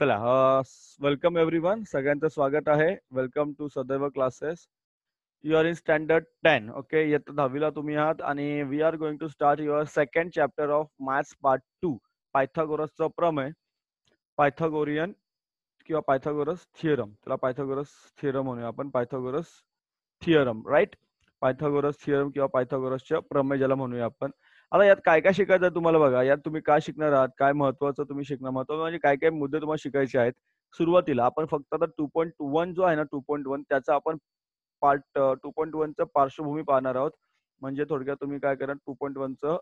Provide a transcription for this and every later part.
चला welcome every one सगळ्यांचं स्वागत आहे welcome to Sadaiv classes you are in standard ten okay इयत्ता दहावीला तुम्ही आहात आणि we are going to start your second chapter of maths part two पायथागोरसचा प्रमेय पायथागोरियन किंवा पायथागोरस थिअरम त्याला पायथागोरस थिअरम म्हणूया आपण Pythagoras theorem right Pythagoras theorem किंवा पायथागोरसच्या प्रमेय ज्याला म्हणूया आपण आता यात काय काय शिकायचं तुम्हाला बघा यात तुम्ही काय शिकणार आहात काय महत्वाचं तुम्ही शिकणार महत्वाचं म्हणजे काय काय मुद्दे तुम्हाला शिकायचे आहेत सुरुवातीला आपण फक्त आता टू पॉईंट वन जो आहे ना टू पॉईंट वन त्याचा आपण पार्ट टू पॉईंट वनचं पार्श्वभूमी पाहणार आहोत म्हणजे थोडक्यात तुम्ही काय करा टू पॉईंट वनचं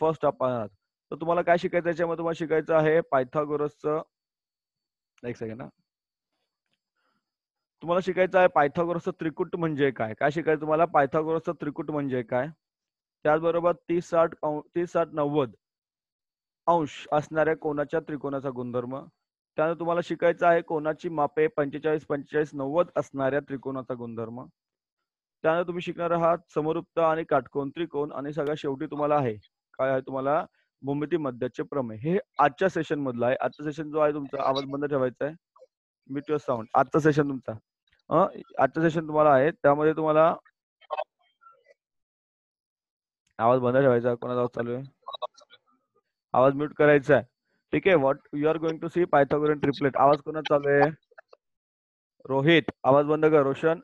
फर्स्ट हाफ पाहणार आहात तर तुम्हाला काय शिकायचं याच्यामध्ये तुम्हाला शिकायचं आहे पायथागोरसचं एक सेकंड ना तुम्हाला शिकायचं आहे पायथागोरसचं त्रिकूट म्हणजे काय काय शिकायचं तुम्हाला पायथागोरसचं त्रिकूट म्हणजे काय त्याचबरोबर तीस साठ तीस साठ नव्वद अंश असणाऱ्या कोणाच्या त्रिकोणाचा गुणधर्म त्यानंतर तुम्हाला शिकायचं आहे कोणाची मापे पंचेचाळीस पंचेचाळीस नव्वद असणाऱ्या त्रिकोणाचा गुणधर्म त्यानंतर तुम्ही शिकणार आहात समरुप्त आणि काटकोण त्रिकोण आणि सगळ्या शेवटी तुम्हाला आहे काय आहे तुम्हाला भूमिती मध्याचे प्रमेय हे आजच्या सेशन मधलं आहे आजचा सेशन जो आहे तुमचा आवाज बंद ठेवायचा आहे मी ट्युअर साऊंड आजचा सेशन तुमचा आजचं सेशन तुम्हाला आहे त्यामध्ये तुम्हाला आवाज बंद ठेवायचा कोणाचा आवाज चालू आहे आवाज म्यूट करायचा आहे ठीक आहे what you are going to see Pythagorean triplet आवाज कोणत चालू आहे रोहित आवाज बंद कर Roshan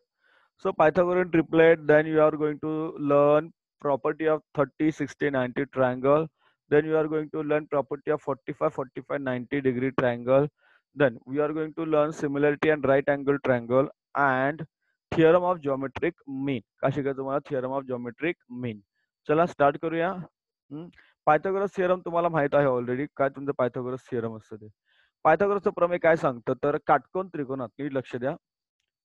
so Pythagorean triplet then you are going to learn property of thirty sixty ninety triangle then you are going to learn of forty five forty five ninety degree triangle then we are going to learn similarity and right angle triangle and theorem of geometric mean काय शिकायचं तुम्हाला theorem of geometric मीन चला start करूया पायथोगरस theorem तुम्हाला माहित आहे already काय तुमचं पायथोगरस थिअरम असतं ते पायथोगरसचं प्रमेय काय सांगतं तर काटकोन त्रिकोणात नीट लक्ष द्या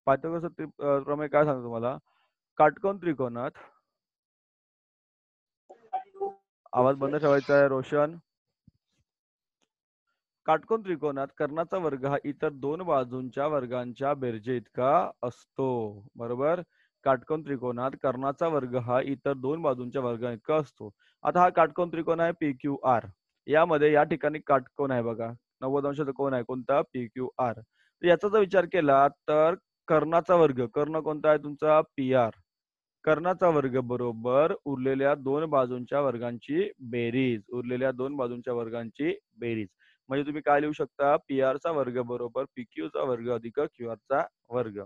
पायथोगरसचं प्रमेय काय सांगतो तुम्हाला काटकोन त्रिकोणात आवाज बंद ठेवायचा आहे रोशन काटकोन त्रिकोणात कर्णाचा वर्ग हा इतर दोन बाजूंच्या वर्गांच्या बेरजे इतका असतो बरोबर काटकोन त्रिकोणात कर्णाचा वर्ग हा इतर दोन बाजूंच्या वर्गा इतका असतो आता हा काटकोन त्रिकोण आहे पी क्यू आर यामध्ये या ठिकाणी काटकोन आहे बघा नव्वद अंशाचा कोण आहे कोणता पी क्यू आर याचा जर विचार केला तर कर्णाचा वर्ग कर्ण कोणता आहे तुमचा पी आर कर्णाचा वर्ग बरोबर उरलेल्या दोन बाजूंच्या वर्गांची बेरीज उरलेल्या दोन बाजूंच्या वर्गांची बेरीज म्हणजे तुम्ही काय लिहू शकता पी चा वर्ग बरोबर चा वर्ग अधिक क्यू चा वर्ग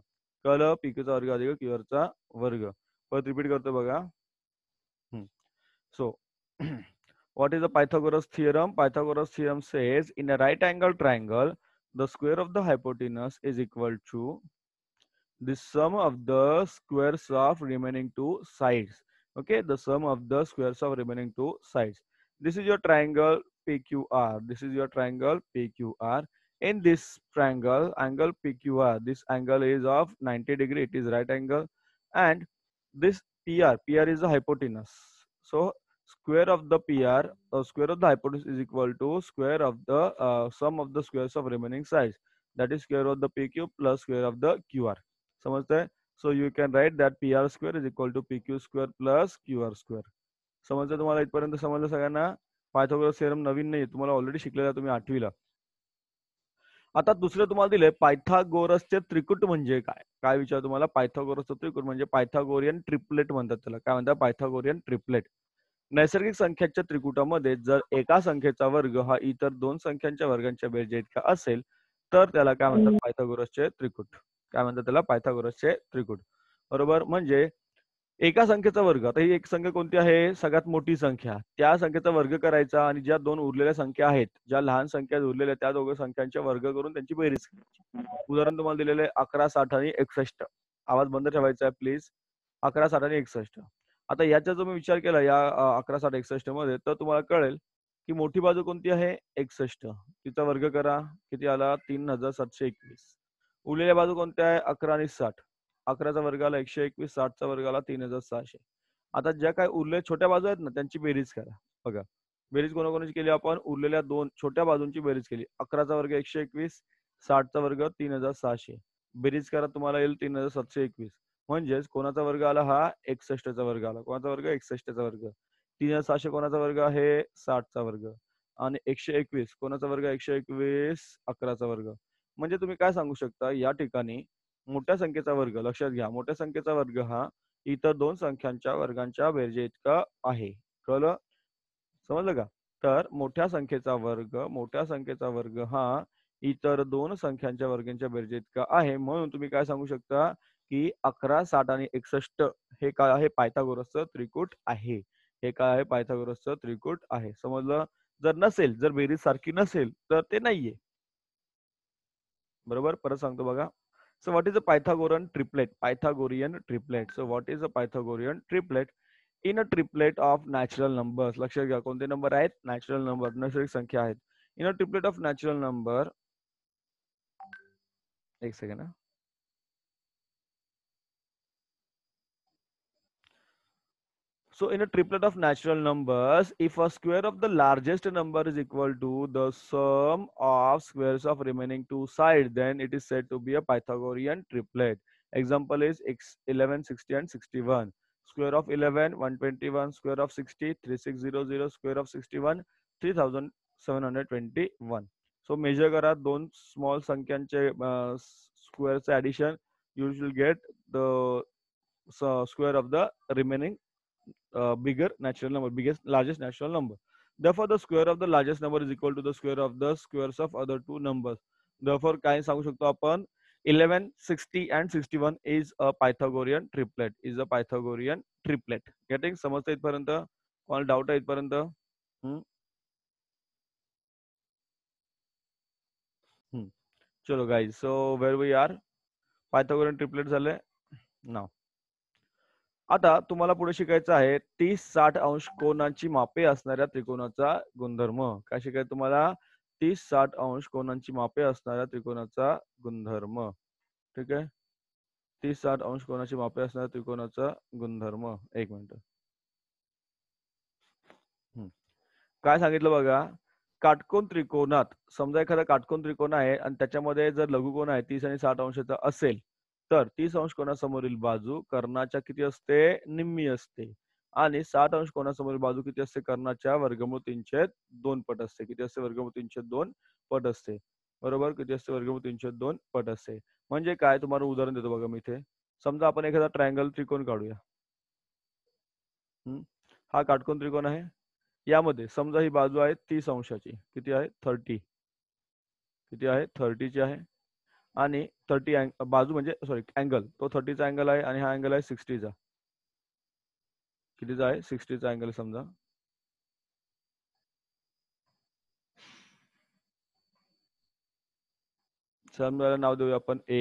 कल चा वर्ग अधिक चा वर्ग परत रिपीट करतो बघा so what is a Pythagoras theorem Pythagoras theorem says in a right angle triangle the square of the hypotenuse is equal to the sum of the squares of remaining two sides okay the sum of the squares of remaining two sides this is your triangle PQR. This is your triangle PQR. In this triangle, angle PQR, this angle is of 90 degree, it is right angle. And this PR, PR is the hypotenuse. So square of the PR, or uh, square of the hypotenuse is equal to square of the uh, sum of the squares of remaining sides. That is square of the PQ plus square of the QR. So you can write that PR square is equal to PQ square plus QR square. समजलं तुम्हाला इथपर्यंत समजलं सगळ्यांना Pythagoras serum नवीन नाही तुम्हाला already शिकलेला तुम्ही आठवीला आता दुसरं तुम्हाला दिले पायथागोरसचे त्रिकुट म्हणजे काय काय विचार तुम्हाला पायथागोरसचं त्रिकुट म्हणजे पायथागोरियन ट्रिपलेट म्हणतात त्याला काय म्हणतात पायथागोरियन ट्रिपलेट नैसर्गिक संख्याच्या त्रिकुटामध्ये जर एका संख्येचा वर्ग हा इतर दोन संख्यांच्या वर्गांच्या बेरजे इतका असेल तर त्याला काय म्हणतात पायथागोरसचे त्रिकुट काय म्हणतात त्याला पायथागोरसचे त्रिकुट बरोबर म्हणजे एका संख्येचा वर्ग आता ही एक संख्या कोणती आहे सगळ्यात मोठी संख्या त्या संख्येचा वर्ग करायचा आणि ज्या दोन उरलेल्या संख्या आहेत ज्या लहान संख्या उरलेल्या त्या दोघं संख्यांच्या वर्ग करून त्यांची बेरीज करायची उदाहरण तुम्हाला दिलेले अकरा साठ आणि एकसष्ट आवाज बंद ठेवायचा आहे प्लीज अकरा साठ आणि एकसष्ट आता याचा जो मी विचार केला या अकरा साठ एकसष्ट मध्ये तर तुम्हाला कळेल की मोठी बाजू कोणती आहे एकसष्ट तिचा वर्ग करा किती आला तीन हजार सातशे एकवीस उरलेल्या बाजू कोणत्या आहे अकरा आणि साठ अकराचा वर्गाला एकशे एकवीस साठचा वर्गाला तीन हजार सहाशे आता ज्या काय उरलेल्या छोट्या बाजू आहेत ना त्यांची बेरीज करा बघा बेरीज कोणाकोणाची केली आपण उरलेल्या दोन छोट्या बाजूंची बेरीज केली अकराचा वर्ग एकशे एकवीस साठचा वर्ग तीन हजार सहाशे बेरीज करा तुम्हाला येईल तीन हजार सातशे एकवीस म्हणजेच कोणाचा वर्ग आला हा एकसष्टचा वर्ग आला कोणाचा वर्ग एकसष्टचा वर्ग तीन हजार सहाशे कोणाचा वर्ग आहे साठचा वर्ग आणि एकशे एकवीस कोणाचा वर्ग एकशे एकवीस अकराचा वर्ग म्हणजे तुम्ही काय सांगू शकता या ठिकाणी मोठ्या संख्येचा वर्ग लक्षात घ्या मोठ्या संख्येचा वर्ग हा इतर दोन संख्यांच्या वर्गांच्या बेरजे इतका आहे कळलं समजलं का तर मोठ्या संख्येचा वर्ग मोठ्या संख्येचा वर्ग हा इतर दोन संख्यांच्या वर्गांच्या बेरजे इतका आहे म्हणून तुम्ही काय सांगू शकता की अकरा साठ आणि एकसष्ट हे काय आहे पायथागोरसचं त्रिकूट आहे हे काय आहे पायथागोरसचं त्रिकूट आहे समजलं जर नसेल जर बेरीज सारखी नसेल तर ते नाहीये बरोबर परत सांगतो बघा So what is a Pythagorean triplet? Pythagorean triplet. So what is a Pythagorean triplet? In a triplet of natural numbers. लक्षात घ्या कोणते number आहेत natural number नैसर्गिक Sankhya आहेत. In a triplet of natural number. second ha So in a triplet of natural numbers, if a square of the largest number is equal to the sum of squares of remaining two sides, then it is said to be a Pythagorean triplet. Example is 11, 60 and 61. Square of 11, 121. Square of 60, 3600. Square of 61, 3721. So measure करा दोन small संख्यांचे स्क्वेअरचे addition you get the the square of the remaining uh, bigger natural number, biggest, largest natural number. Therefore, the square of the largest number is equal to the square of the squares of other two numbers. Therefore, काय सांगू शकतो आपण 11, 60 and 61 is a Pythagorean triplet. Is a Pythagorean triplet. Getting समजतं इथपर्यंत कोणाला doubt आहे इथपर्यंत चलो guys so where we are Pythagorean triplet झाले नाव आता तुम्हाला पुढे शिकायचं आहे तीस साठ अंश कोणाची मापे असणाऱ्या त्रिकोणाचा गुणधर्म काय शिकायचं तुम्हाला तीस साठ अंश कोणाची मापे असणाऱ्या त्रिकोणाचा गुणधर्म ठीक आहे तीस साठ अंश कोणाची मापे असणाऱ्या त्रिकोणाचा गुणधर्म एक मिनिट काय सांगितलं बघा काटकोण त्रिकोणात समजा एखादा काटकोण त्रिकोण आहे आणि त्याच्यामध्ये जर लघुकोण आहे तीस आणि साठ अंशाचा असेल तर तीस अंश कोणासमोरील बाजू कर्णाच्या किती असते निम्मी असते आणि सात अंश कोणासमोरील बाजू किती असते कर्णाच्या वर्गमूळ तीनशे दोन पट असते किती असते वर्गमूळ तीनशे दोन पट असते बरोबर किती असते वर्गमूळ तीनशे दोन पट असते म्हणजे काय तुम्हाला उदाहरण देतो बघा मी इथे समजा आपण एखादा ट्रायंगल त्रिकोण काढूया हा काटकोन त्रिकोण आहे यामध्ये समजा ही बाजू आहे तीस अंशाची किती आहे थर्टी किती आहे थर्टीची आहे आणि थर्टी बाजू म्हणजे सॉरी अँगल तो थर्टीचा अँगल आहे आणि हा अँगल आहे सिक्स्टीचा कितीचा आहे सिक्स्टीचा अँगल समजा समजायला नाव देऊया आपण ए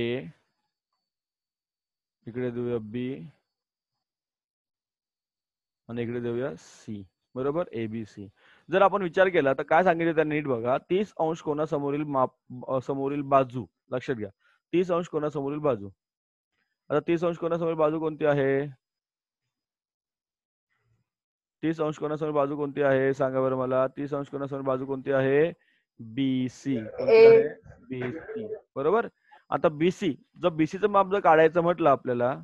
इकडे देऊया बी आणि इकडे देऊया सी बरोबर ए बी सी जर आपण विचार केला तर काय सांगितलं त्या नीट बघा तीस अंश कोणासमोरील माप समोरील बाजू लक्षात घ्या तीस अंश कोणासमोरील बाजू आता तीस अंश कोणासमोरील बाजू कोणती आहे तीस अंश कोणासमोर बाजू कोणती आहे सांगा बरं मला तीस अंश कोणासमोर बाजू कोणती आहे बी सी बी सी बरोबर आता बीसी जर बीसीचं माप जर काढायचं म्हटलं आपल्याला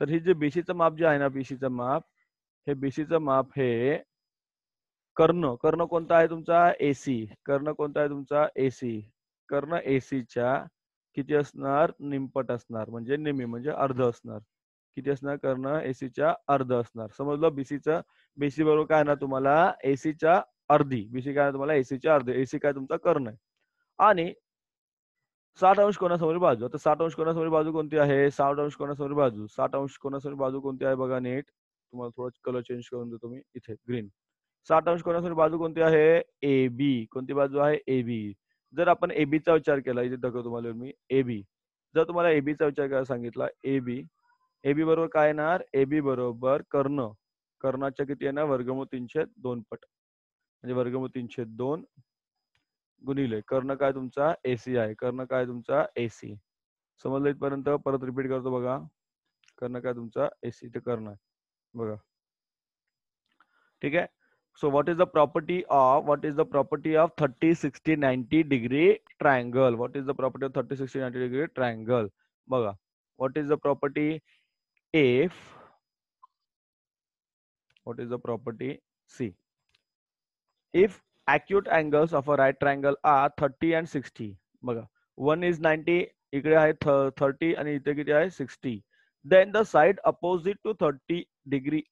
तर हे जे बीसीचं माप जे आहे ना बीसीचं माप हे बीसीचं माप हे कर्ण कर्ण कोणता आहे तुमचा एसी कर्ण कोणता आहे तुमचा एसी कर्ण एसीच्या किती असणार निमपट असणार म्हणजे निमी म्हणजे अर्ध असणार किती असणार कर्ण एसीच्या अर्ध असणार समजलं बीसीचं बीसी बरोबर काय ना तुम्हाला एसीच्या अर्धी बीसी काय तुम्हाला एसीच्या अर्धी एसी काय तुमचा कर्ण आहे आणि साठ अंश कोणासमोर बाजू आता साठ अंश कोणासमोर बाजू कोणती आहे साठ अंश कोणासमोर बाजू सात अंश कोणासमोर बाजू कोणती आहे बघा नीट तुम्हाला थोडं कलर चेंज करून देतो मी इथे ग्रीन साठ अंश कोणासमोर बाजू कोणती आहे ए बी कोणती बाजू आहे ए बी जर आपण एबीचा विचार केला इथे दाखव तुम्हाला मी एबी जर तुम्हाला एबीचा विचार करायला सांगितला एबी एबी बरोबर काय येणार एबी बरोबर कर्ण कर्णाच्या किती येणार वर्गमूळ तीनशे दोन पट म्हणजे वर्गमूळ तीनशे दोन गुणिले कर्ण काय तुमचा एसी आहे कर्ण काय तुमचा एसी समजलं इथपर्यंत परत रिपीट करतो बघा कर्ण काय तुमचा एसी ते कर्ण आहे बघा ठीक आहे So what is the property of what is the property of 30 60 90 degree triangle? What is the property of 30 60 90 degree triangle? Baga. What is the property if what is the property C? If acute angles of a right triangle are 30 and 60 बघा one is ninety इकडे thirty, and आणि इथे किती आहे sixty then the side opposite to thirty degree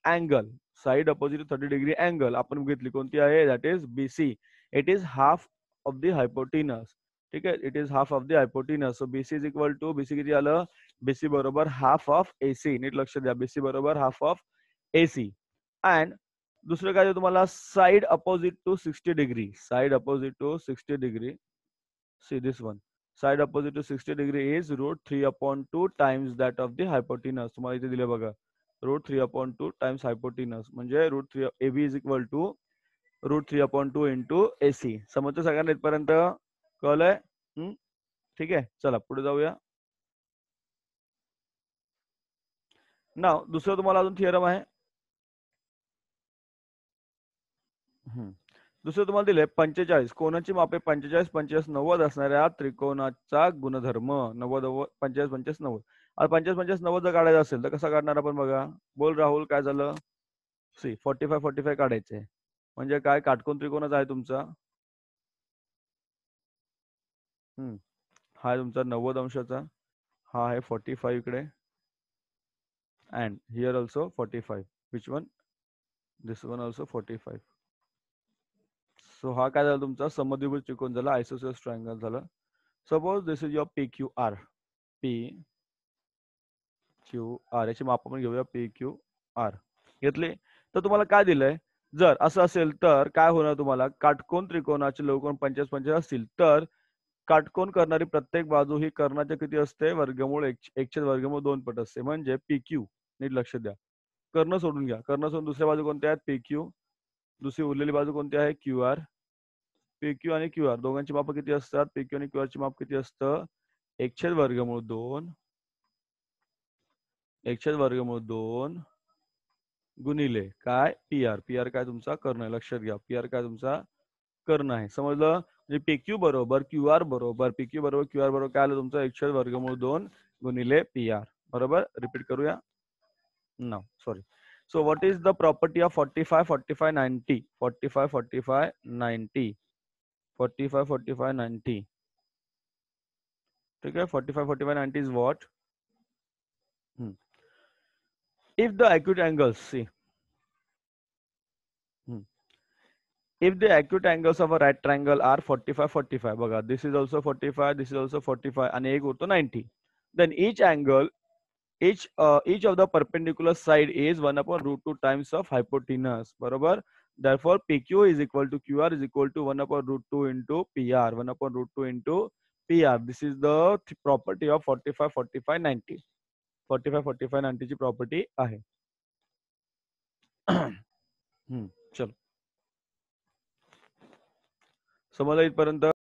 side opposite thirty degree angle आपण घेतली कोणती आहे that is B C it is half of the hypotenuse ठीक आहे it is half of the hypotenuse so C is equal to C किती आलं C बरोबर half of AC नीट लक्ष द्या सी बरोबर हाफ ऑफ एसी अँड दुसरं काय तुम्हाला side opposite to sixty degree side opposite to sixty degree see this one side opposite to sixty degree is root three upon two times that of the hypotenuse तुम्हाला इथे दिले बघा root three upon two times hypotenuse म्हणजे root three A B is equal to root three upon two into A C समजतं सगळ्यांना इथपर्यंत कळलंय ठीक आहे चला पुढे जाऊया ना दुसरं तुम्हाला अजून थिअरम आहे दुसरं तुम्हाला दिले पंचेचाळीस कोणाची मापे पंचेचाळीस पंचेचाळीस नव्वद असणाऱ्या त्रिकोणाचा गुणधर्म नव्वद पंचेचाळीस पंचेचाळीस नव्वद पंचाळीस पंचाळीस नव्वद जर काढायचं असेल तर कसं काढणार आपण बघा बोल राहुल काय झालं see forty five forty five काढायचे म्हणजे काय काटकोन त्रिकोणच आहे तुमचा हा तुमचा नव्वद अंशाचा हा आहे फोर्टी फाईव्ह इकडे and here also forty five which one this one also forty five so हा काय झाला तुमचा समद्विभुज त्रिकोण झाला आयसोसियस ट्रायंगल झालं suppose this is your P Q R P Q R याची माप आपण घेऊया पी क्यू आर घेतली तर तुम्हाला काय दिलंय जर असं असेल तर काय होणार तुम्हाला काटकोण त्रिकोणाचे लवकर पंचायत पंचायत असतील तर काटकोण करणारी प्रत्येक बाजू ही कर्णाच्या किती असते वर्गमूळ एकशे वर्गमूळ दोन पट असते म्हणजे पी क्यू नीट लक्ष द्या कर्ण सोडून घ्या कर्ण सोडून दुसऱ्या बाजू कोणत्या आहेत पी क्यू दुसरी उरलेली बाजू कोणती आहे क्यू आर पी क्यू आणि क्यू आर दोघांची माप किती असतात पी क्यू आणि क्यू ची माप किती असतं एकशे वर्गमूळ दोन एकशे वर्गमूळ दोन गुणिले काय पी आर पी आर काय तुमचा कर्ण आहे लक्षात घ्या पी आर काय तुमचा कर्ण आहे समजलं म्हणजे पीक्यू बरोबर क्यू आर बरोबर पीक्यू बरोबर क्यू आर बरोबर काय आलं तुमचं एकशे वर्गमूळ दोन गुणिले पी आर बरोबर रिपीट करूया ना sorry so what is the property of forty five forty five ninety forty five forty five ninety forty five forty five ninety ठीक आहे forty five forty five ninety is what if the acute angles see hmm. if the acute angles of a right triangle are 45 45 baga, this is also 45 this is also 45 and एक to 90 then each angle each uh, each of the perpendicular side is 1 upon root 2 times of hypotenuse बरोबर therefore pq is equal to qr is equal to 1 upon root 2 into pr 1 upon root 2 into pr this is the property of 45 45 90 forty five forty five नाईन्टीची property आहे चलो समजा इथपर्यंत